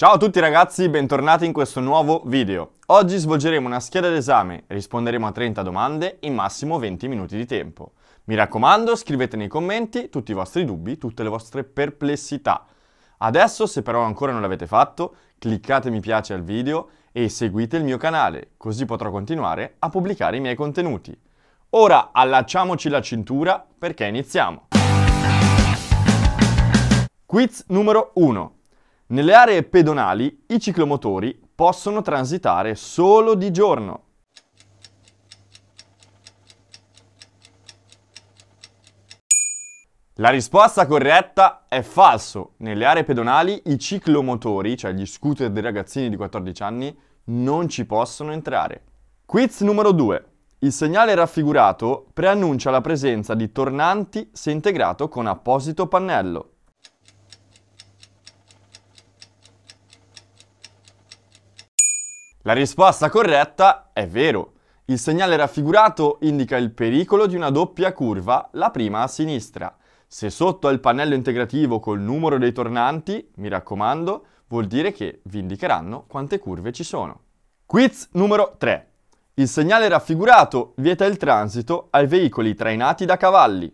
Ciao a tutti ragazzi, bentornati in questo nuovo video. Oggi svolgeremo una scheda d'esame, risponderemo a 30 domande in massimo 20 minuti di tempo. Mi raccomando, scrivete nei commenti tutti i vostri dubbi, tutte le vostre perplessità. Adesso, se però ancora non l'avete fatto, cliccate mi piace al video e seguite il mio canale, così potrò continuare a pubblicare i miei contenuti. Ora allacciamoci la cintura perché iniziamo. Quiz numero 1. Nelle aree pedonali i ciclomotori possono transitare solo di giorno. La risposta corretta è falso. Nelle aree pedonali i ciclomotori, cioè gli scooter dei ragazzini di 14 anni, non ci possono entrare. Quiz numero 2. Il segnale raffigurato preannuncia la presenza di tornanti se integrato con apposito pannello. La risposta corretta è vero. Il segnale raffigurato indica il pericolo di una doppia curva, la prima a sinistra. Se sotto è il pannello integrativo col numero dei tornanti, mi raccomando, vuol dire che vi indicheranno quante curve ci sono. Quiz numero 3. Il segnale raffigurato vieta il transito ai veicoli trainati da cavalli.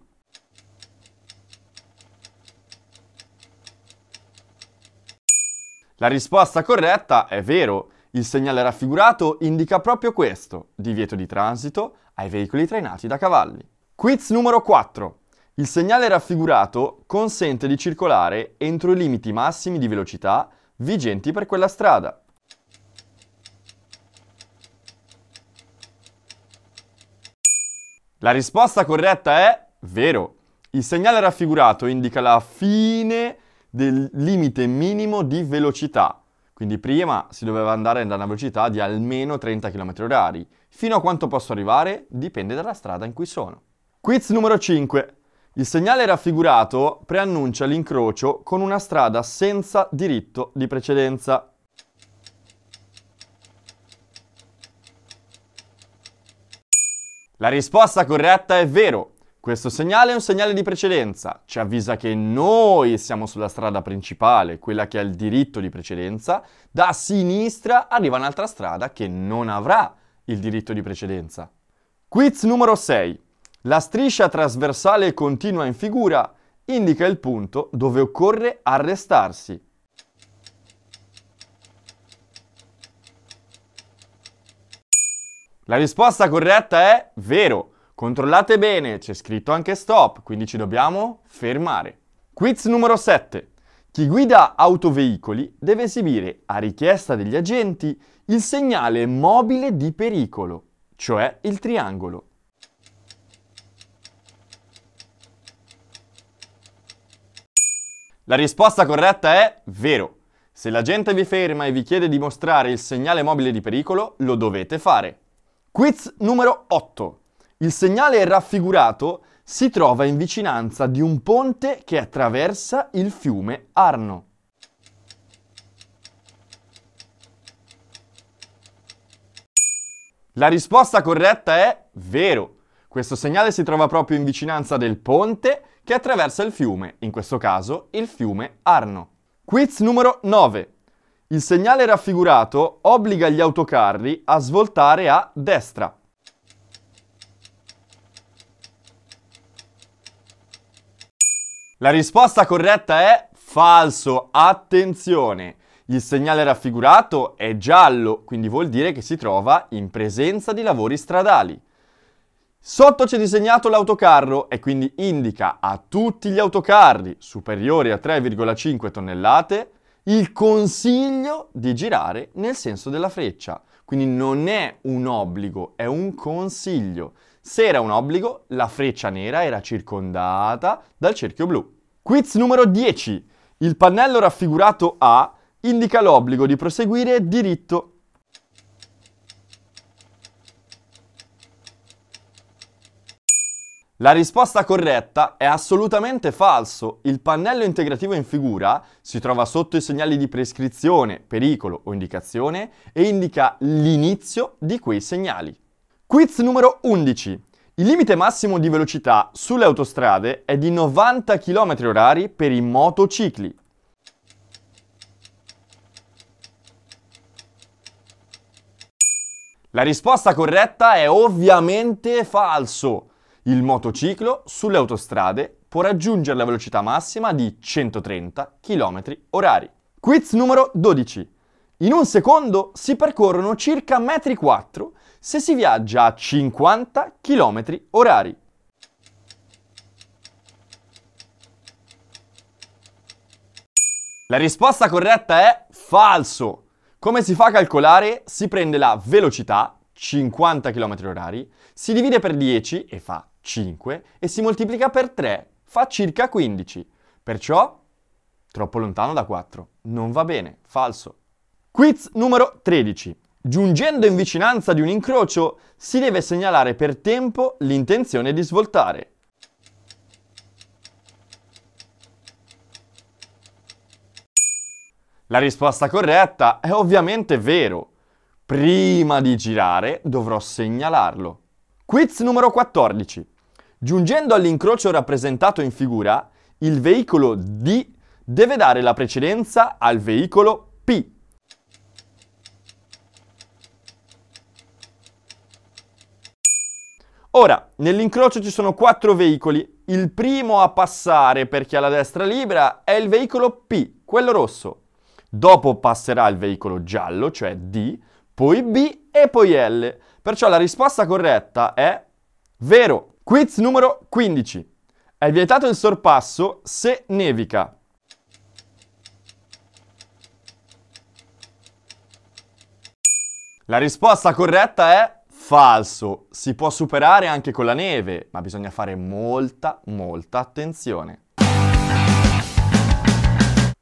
La risposta corretta è vero. Il segnale raffigurato indica proprio questo, divieto di transito ai veicoli trainati da cavalli. Quiz numero 4. Il segnale raffigurato consente di circolare entro i limiti massimi di velocità vigenti per quella strada. La risposta corretta è vero. Il segnale raffigurato indica la fine del limite minimo di velocità quindi prima si doveva andare ad una velocità di almeno 30 km/h. Fino a quanto posso arrivare dipende dalla strada in cui sono. Quiz numero 5. Il segnale raffigurato preannuncia l'incrocio con una strada senza diritto di precedenza. La risposta corretta è vero. Questo segnale è un segnale di precedenza, ci avvisa che noi siamo sulla strada principale, quella che ha il diritto di precedenza, da sinistra arriva un'altra strada che non avrà il diritto di precedenza. Quiz numero 6. La striscia trasversale continua in figura indica il punto dove occorre arrestarsi. La risposta corretta è vero. Controllate bene, c'è scritto anche stop, quindi ci dobbiamo fermare. Quiz numero 7. Chi guida autoveicoli deve esibire, a richiesta degli agenti, il segnale mobile di pericolo, cioè il triangolo. La risposta corretta è vero. Se l'agente vi ferma e vi chiede di mostrare il segnale mobile di pericolo, lo dovete fare. Quiz numero 8. Il segnale raffigurato si trova in vicinanza di un ponte che attraversa il fiume Arno. La risposta corretta è vero. Questo segnale si trova proprio in vicinanza del ponte che attraversa il fiume, in questo caso il fiume Arno. Quiz numero 9. Il segnale raffigurato obbliga gli autocarri a svoltare a destra. La risposta corretta è falso. Attenzione! Il segnale raffigurato è giallo, quindi vuol dire che si trova in presenza di lavori stradali. Sotto c'è disegnato l'autocarro e quindi indica a tutti gli autocarri superiori a 3,5 tonnellate il consiglio di girare nel senso della freccia. Quindi non è un obbligo, è un consiglio. Se era un obbligo, la freccia nera era circondata dal cerchio blu. Quiz numero 10. Il pannello raffigurato A indica l'obbligo di proseguire diritto. La risposta corretta è assolutamente falso. Il pannello integrativo in figura si trova sotto i segnali di prescrizione, pericolo o indicazione e indica l'inizio di quei segnali. Quiz numero 11. Il limite massimo di velocità sulle autostrade è di 90 km h per i motocicli. La risposta corretta è ovviamente falso. Il motociclo sulle autostrade può raggiungere la velocità massima di 130 km h Quiz numero 12. In un secondo si percorrono circa metri 4 se si viaggia a 50 km orari. La risposta corretta è falso. Come si fa a calcolare? Si prende la velocità, 50 km orari, si divide per 10 e fa 5 e si moltiplica per 3, fa circa 15. Perciò troppo lontano da 4. Non va bene, falso. Quiz numero 13. Giungendo in vicinanza di un incrocio, si deve segnalare per tempo l'intenzione di svoltare. La risposta corretta è ovviamente vero. Prima di girare dovrò segnalarlo. Quiz numero 14. Giungendo all'incrocio rappresentato in figura, il veicolo D deve dare la precedenza al veicolo Ora, nell'incrocio ci sono quattro veicoli. Il primo a passare per chi ha la destra libera è il veicolo P, quello rosso. Dopo passerà il veicolo giallo, cioè D, poi B e poi L. Perciò la risposta corretta è vero. Quiz numero 15. È vietato il sorpasso se nevica. La risposta corretta è Falso, si può superare anche con la neve, ma bisogna fare molta, molta attenzione.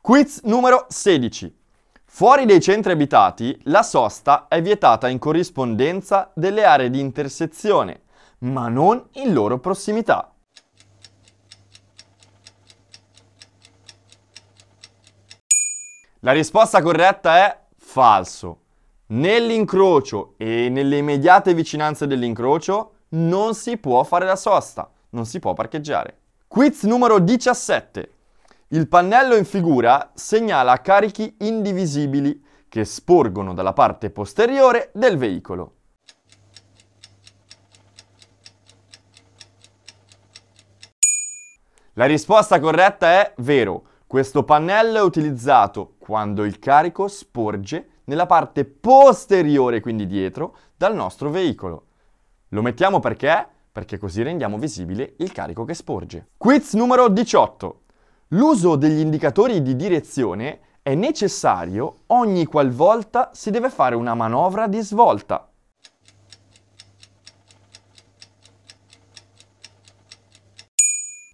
Quiz numero 16. Fuori dei centri abitati, la sosta è vietata in corrispondenza delle aree di intersezione, ma non in loro prossimità. La risposta corretta è falso nell'incrocio e nelle immediate vicinanze dell'incrocio non si può fare la sosta, non si può parcheggiare. Quiz numero 17. Il pannello in figura segnala carichi indivisibili che sporgono dalla parte posteriore del veicolo. La risposta corretta è vero. Questo pannello è utilizzato quando il carico sporge nella parte posteriore, quindi dietro, dal nostro veicolo. Lo mettiamo perché? Perché così rendiamo visibile il carico che sporge. Quiz numero 18. L'uso degli indicatori di direzione è necessario ogni qualvolta si deve fare una manovra di svolta.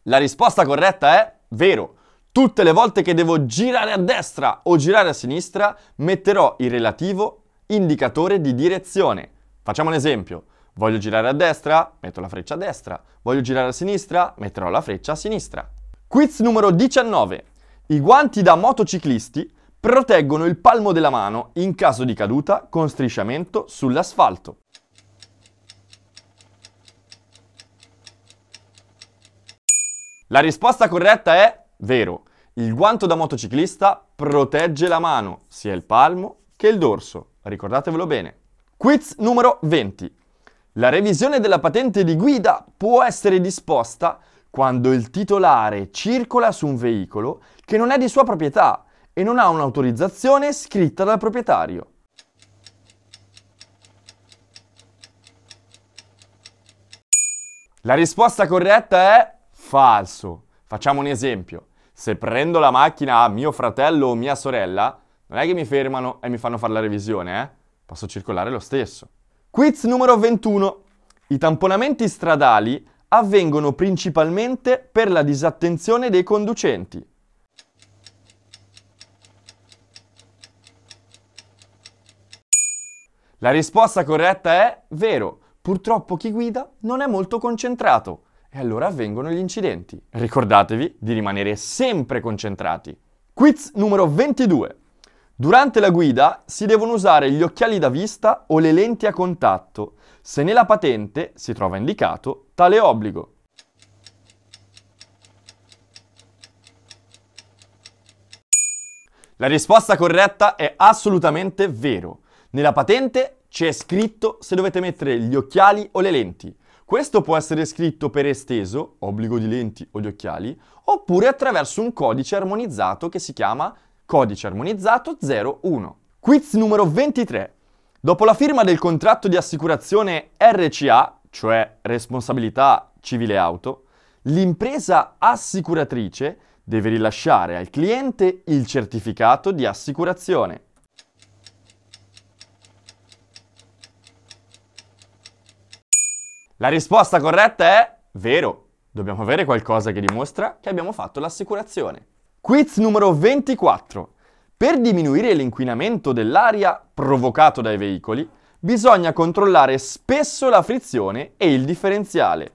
La risposta corretta è vero. Tutte le volte che devo girare a destra o girare a sinistra, metterò il relativo indicatore di direzione. Facciamo un esempio. Voglio girare a destra, metto la freccia a destra. Voglio girare a sinistra, metterò la freccia a sinistra. Quiz numero 19. I guanti da motociclisti proteggono il palmo della mano in caso di caduta con strisciamento sull'asfalto. La risposta corretta è vero. Il guanto da motociclista protegge la mano, sia il palmo che il dorso. Ricordatevelo bene. Quiz numero 20. La revisione della patente di guida può essere disposta quando il titolare circola su un veicolo che non è di sua proprietà e non ha un'autorizzazione scritta dal proprietario. La risposta corretta è falso. Facciamo un esempio se prendo la macchina a mio fratello o mia sorella, non è che mi fermano e mi fanno fare la revisione, eh? Posso circolare lo stesso. Quiz numero 21. I tamponamenti stradali avvengono principalmente per la disattenzione dei conducenti. La risposta corretta è vero, purtroppo chi guida non è molto concentrato e allora avvengono gli incidenti. Ricordatevi di rimanere sempre concentrati. Quiz numero 22. Durante la guida si devono usare gli occhiali da vista o le lenti a contatto, se nella patente si trova indicato tale obbligo. La risposta corretta è assolutamente vero. Nella patente c'è scritto se dovete mettere gli occhiali o le lenti. Questo può essere scritto per esteso, obbligo di lenti o di occhiali, oppure attraverso un codice armonizzato che si chiama codice armonizzato 01. Quiz numero 23. Dopo la firma del contratto di assicurazione RCA, cioè responsabilità civile auto, l'impresa assicuratrice deve rilasciare al cliente il certificato di assicurazione. La risposta corretta è vero. Dobbiamo avere qualcosa che dimostra che abbiamo fatto l'assicurazione. Quiz numero 24. Per diminuire l'inquinamento dell'aria provocato dai veicoli, bisogna controllare spesso la frizione e il differenziale.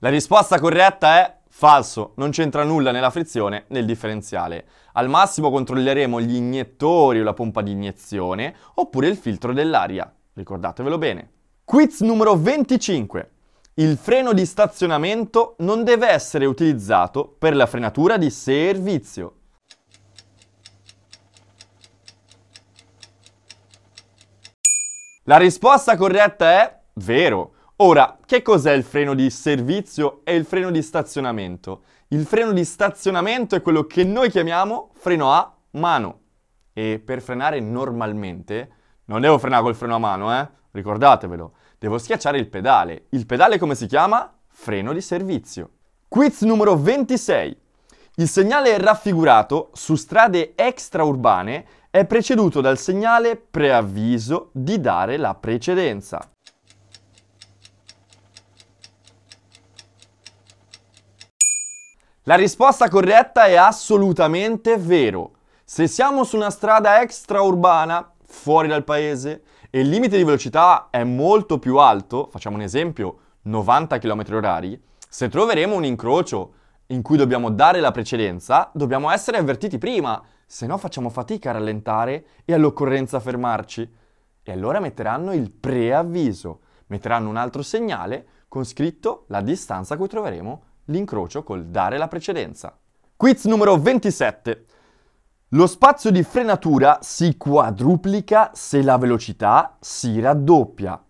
La risposta corretta è Falso, non c'entra nulla nella frizione né il differenziale. Al massimo controlleremo gli iniettori o la pompa di iniezione oppure il filtro dell'aria. Ricordatevelo bene. Quiz numero 25. Il freno di stazionamento non deve essere utilizzato per la frenatura di servizio. La risposta corretta è vero. Ora, che cos'è il freno di servizio e il freno di stazionamento? Il freno di stazionamento è quello che noi chiamiamo freno a mano. E per frenare normalmente, non devo frenare col freno a mano, eh? Ricordatevelo. Devo schiacciare il pedale. Il pedale come si chiama? Freno di servizio. Quiz numero 26. Il segnale raffigurato su strade extraurbane è preceduto dal segnale preavviso di dare la precedenza. La risposta corretta è assolutamente vero. Se siamo su una strada extraurbana, fuori dal paese, e il limite di velocità è molto più alto, facciamo un esempio, 90 km/h, se troveremo un incrocio in cui dobbiamo dare la precedenza, dobbiamo essere avvertiti prima, se no facciamo fatica a rallentare e all'occorrenza fermarci. E allora metteranno il preavviso, metteranno un altro segnale con scritto la distanza a cui troveremo l'incrocio col dare la precedenza. Quiz numero 27. Lo spazio di frenatura si quadruplica se la velocità si raddoppia.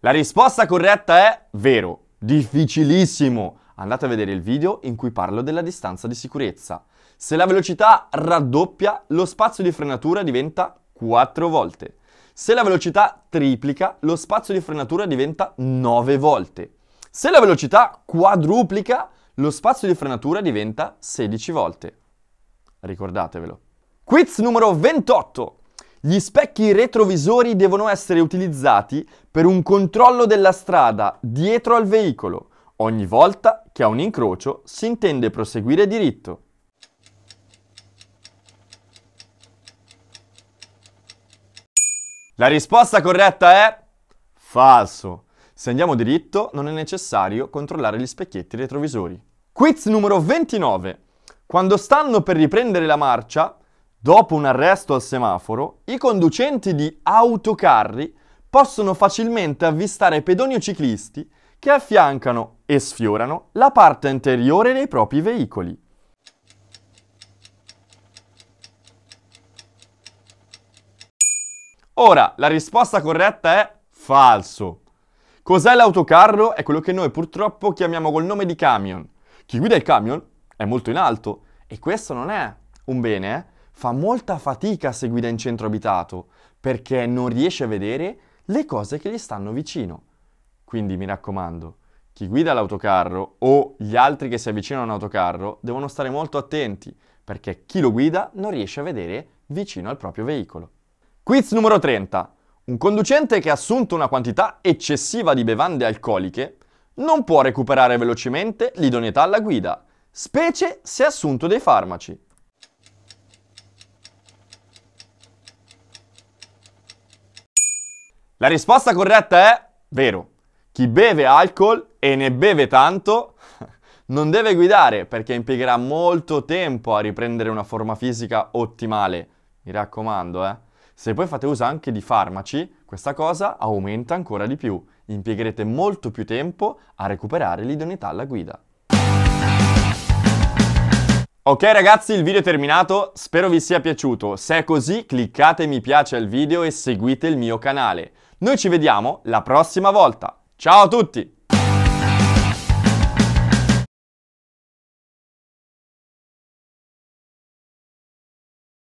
La risposta corretta è vero, difficilissimo. Andate a vedere il video in cui parlo della distanza di sicurezza. Se la velocità raddoppia, lo spazio di frenatura diventa 4 volte. Se la velocità triplica, lo spazio di frenatura diventa 9 volte. Se la velocità quadruplica, lo spazio di frenatura diventa 16 volte. Ricordatevelo. Quiz numero 28. Gli specchi retrovisori devono essere utilizzati per un controllo della strada dietro al veicolo, ogni volta che a un incrocio si intende proseguire diritto. La risposta corretta è falso. Se andiamo diritto non è necessario controllare gli specchietti retrovisori. Quiz numero 29. Quando stanno per riprendere la marcia, dopo un arresto al semaforo, i conducenti di autocarri possono facilmente avvistare pedoni o ciclisti che affiancano e sfiorano la parte anteriore dei propri veicoli. Ora, la risposta corretta è falso. Cos'è l'autocarro? È quello che noi purtroppo chiamiamo col nome di camion. Chi guida il camion è molto in alto e questo non è un bene, eh? fa molta fatica se guida in centro abitato perché non riesce a vedere le cose che gli stanno vicino. Quindi mi raccomando, chi guida l'autocarro o gli altri che si avvicinano a un autocarro devono stare molto attenti perché chi lo guida non riesce a vedere vicino al proprio veicolo. Quiz numero 30. Un conducente che ha assunto una quantità eccessiva di bevande alcoliche non può recuperare velocemente l'idoneità alla guida, specie se ha assunto dei farmaci. La risposta corretta è vero. Chi beve alcol e ne beve tanto non deve guidare perché impiegherà molto tempo a riprendere una forma fisica ottimale. Mi raccomando, eh. Se poi fate uso anche di farmaci, questa cosa aumenta ancora di più. Impiegherete molto più tempo a recuperare l'idoneità alla guida. Ok ragazzi, il video è terminato, spero vi sia piaciuto. Se è così, cliccate mi piace al video e seguite il mio canale. Noi ci vediamo la prossima volta. Ciao a tutti!